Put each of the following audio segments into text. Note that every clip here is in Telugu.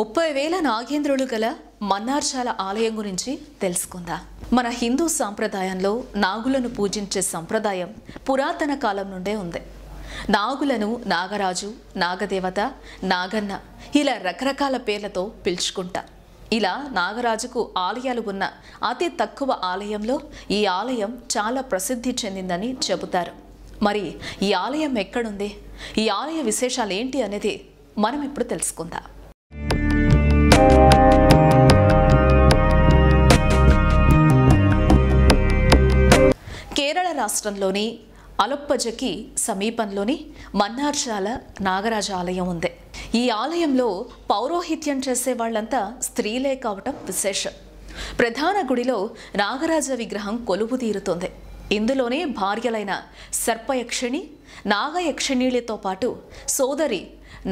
ముప్పై వేల నాగేంద్రులు గల మన్నార్చాల ఆలయం గురించి తెలుసుకుందాం మన హిందూ సాంప్రదాయంలో నాగులను పూజించే సంప్రదాయం పురాతన కాలం నుండే ఉంది నాగులను నాగరాజు నాగదేవత నాగన్న ఇలా రకరకాల పేర్లతో పిలుచుకుంటా ఇలా నాగరాజుకు ఆలయాలు ఉన్న అతి తక్కువ ఆలయంలో ఈ ఆలయం చాలా ప్రసిద్ధి చెందిందని చెబుతారు మరి ఈ ఆలయం ఎక్కడుంది ఈ ఆలయ విశేషాలు ఏంటి అనేది మనం ఇప్పుడు తెలుసుకుందాం కేరళ రాష్ట్రంలోని అలొప్పజకి సమీపంలోని మన్నార్చాల నాగరాజ ఆలయం ఉంది ఈ ఆలయంలో పౌరోహిత్యం చేసే వాళ్ళంతా స్త్రీలే కావటం విశేషం ప్రధాన గుడిలో నాగరాజ విగ్రహం కొలువు తీరుతుంది ఇందులోనే భార్యలైన సర్పయక్షిణి నాగయక్షిణీలతో పాటు సోదరి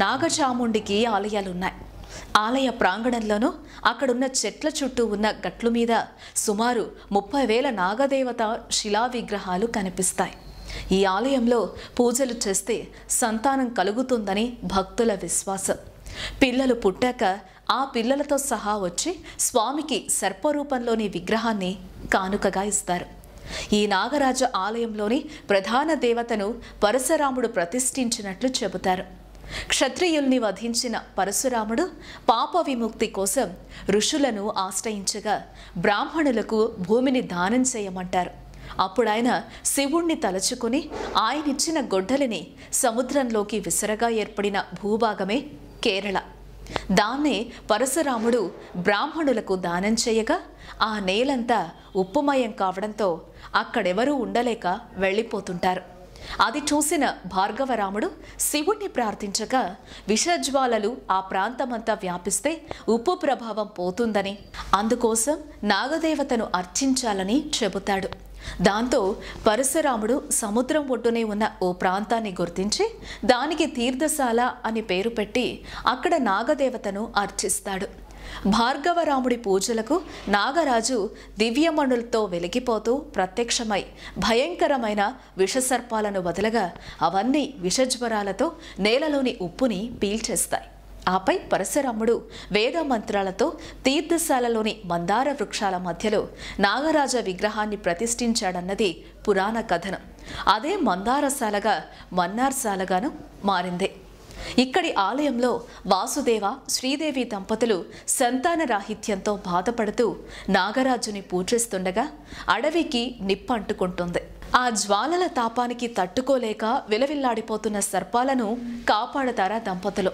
నాగచాముండికి ఆలయాలున్నాయి ఆలయ ప్రాంగణంలోనూ అక్కడున్న చెట్ల చుట్టూ ఉన్న గట్లు మీద సుమారు ముప్పై వేల నాగదేవత శిలా విగ్రహాలు కనిపిస్తాయి ఈ ఆలయంలో పూజలు చేస్తే సంతానం కలుగుతుందని భక్తుల విశ్వాసం పిల్లలు పుట్టాక ఆ పిల్లలతో సహా వచ్చి స్వామికి సర్పరూపంలోని విగ్రహాన్ని కానుకగా ఇస్తారు ఈ నాగరాజ ఆలయంలోని ప్రధాన దేవతను పరశురాముడు ప్రతిష్ఠించినట్లు చెబుతారు క్షత్రియుల్ని వధించిన పరశురాముడు పాప విముక్తి కోసం ఋషులను ఆశ్రయించగా బ్రాహ్మణులకు భూమిని దానం చేయమంటారు అప్పుడాయన శివుణ్ణి తలచుకుని ఆయనిచ్చిన గొడ్డలిని సముద్రంలోకి విసరగా ఏర్పడిన భూభాగమే కేరళ దాన్నే పరశురాముడు బ్రాహ్మణులకు దానం చేయగా ఆ నేలంతా ఉప్పుమయం కావడంతో అక్కడెవరూ ఉండలేక వెళ్ళిపోతుంటారు అది చూసిన భార్గవరాముడు శివుణ్ణి ప్రార్థించగా విషజ్వాలలు ఆ ప్రాంతమంతా వ్యాపిస్తే ఉప్పు ప్రభావం పోతుందని అందుకోసం నాగదేవతను అర్చించాలని చెబుతాడు దాంతో పరశురాముడు సముద్రం ఒడ్డునే ఉన్న ఓ ప్రాంతాన్ని గుర్తించి దానికి తీర్థశాల అని పేరు పెట్టి అక్కడ నాగదేవతను అర్చిస్తాడు భార్గవరాముడి పూజలకు నాగరాజు దివ్యమణులతో వెలిగిపోతూ ప్రత్యక్షమై భయంకరమైన విషసర్పాలను వదలగా అవన్నీ విషజ్వరాలతో నేలలోని ఉప్పుని పీల్చేస్తాయి ఆపై పరశురాముడు వేద మంత్రాలతో తీర్థశాలలోని మందార వృక్షాల మధ్యలో నాగరాజ విగ్రహాన్ని ప్రతిష్ఠించాడన్నది పురాణ కథనం అదే మందారశాలగా మన్నార్శాలగాను మారిందే ఇక్కడి ఆలయంలో వాసుదేవ శ్రీదేవి దంపతులు సంతాన రాహిత్యంతో బాధపడుతూ నాగరాజుని పూజిస్తుండగా అడవికి నిప్పంటుకుంటుంది ఆ జ్వాలల తాపానికి తట్టుకోలేక విలవిల్లాడిపోతున్న సర్పాలను కాపాడతారా దంపతులు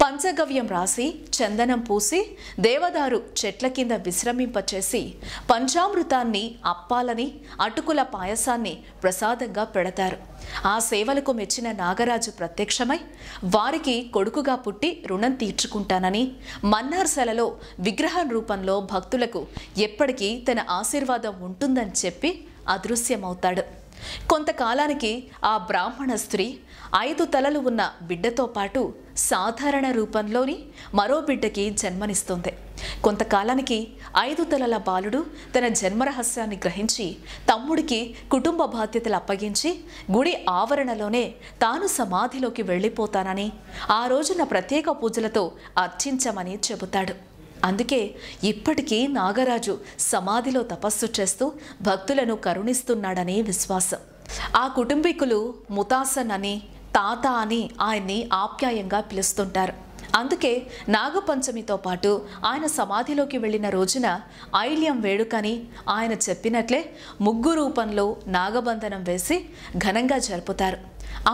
పంచగవ్యం రాసి చందనం పూసి దేవదారు చెట్ల కింద విశ్రమింపచేసి పంచామృతాన్ని అప్పాలని అటుకుల పాయసాన్ని ప్రసాదంగా పెడతారు ఆ సేవలకు మెచ్చిన నాగరాజు ప్రత్యక్షమై వారికి కొడుకుగా పుట్టి రుణం తీర్చుకుంటానని సెలలో విగ్రహ రూపంలో భక్తులకు ఎప్పటికీ తన ఆశీర్వాదం ఉంటుందని చెప్పి అదృశ్యమవుతాడు కొంతకాలానికి ఆ బ్రాహ్మణ స్త్రీ ఐదు తలలు ఉన్న బిడ్డతో పాటు సాధారణ రూపంలోని మరో బిడ్డకి జన్మనిస్తుంది కొంతకాలానికి ఐదు తలల బాలుడు తన జన్మరహస్యాన్ని గ్రహించి తమ్ముడికి కుటుంబ బాధ్యతలు అప్పగించి గుడి ఆవరణలోనే తాను సమాధిలోకి వెళ్ళిపోతానని ఆ రోజున ప్రత్యేక పూజలతో అర్చించమని చెబుతాడు అందుకే ఇప్పటికీ నాగరాజు సమాధిలో తపస్సు చేస్తూ భక్తులను కరుణిస్తున్నాడనే విశ్వాసం ఆ కుటుంబీకులు ముతాసన్ అని తాత అని ఆయన్ని ఆప్యాయంగా పిలుస్తుంటారు అందుకే నాగపంచమితో పాటు ఆయన సమాధిలోకి వెళ్ళిన రోజున ఐల్యం వేడుకని ఆయన చెప్పినట్లే ముగ్గు రూపంలో నాగబంధనం వేసి ఘనంగా జరుపుతారు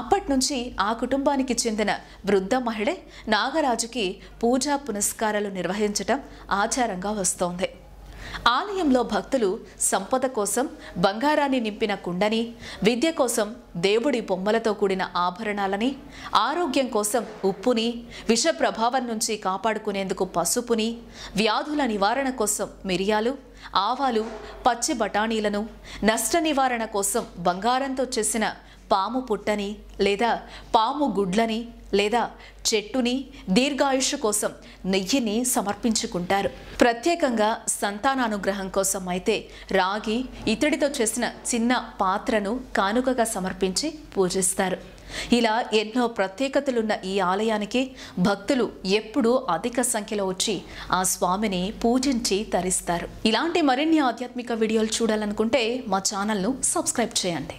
అప్పటి నుంచి ఆ కుటుంబానికి చెందిన వృద్ధ మహిళే నాగరాజుకి పూజా పునస్కారాలు నిర్వహించటం ఆచారంగా వస్తోంది ఆలయంలో భక్తులు సంపద కోసం బంగారాన్ని నింపిన కుండని విద్య కోసం దేవుడి బొమ్మలతో కూడిన ఆభరణాలని ఆరోగ్యం కోసం ఉప్పుని విష ప్రభావం నుంచి కాపాడుకునేందుకు పసుపుని వ్యాధుల నివారణ కోసం మిరియాలు ఆవాలు పచ్చి బఠానీలను నష్ట నివారణ కోసం బంగారంతో చేసిన పాము పుట్టని లేదా పాము గుడ్లని లేదా చెట్టుని దీర్ఘాయుష్ కోసం నెయ్యిని సమర్పించుకుంటారు ప్రత్యేకంగా సంతానానుగ్రహం కోసం అయితే రాగి ఇతడితో చేసిన చిన్న పాత్రను కానుకగా సమర్పించి పూజిస్తారు ఇలా ఎన్నో ప్రత్యేకతలున్న ఈ ఆలయానికి భక్తులు ఎప్పుడూ అధిక సంఖ్యలో వచ్చి ఆ స్వామిని పూజించి తరిస్తారు ఇలాంటి మరిన్ని ఆధ్యాత్మిక వీడియోలు చూడాలనుకుంటే మా ఛానల్ను సబ్స్క్రైబ్ చేయండి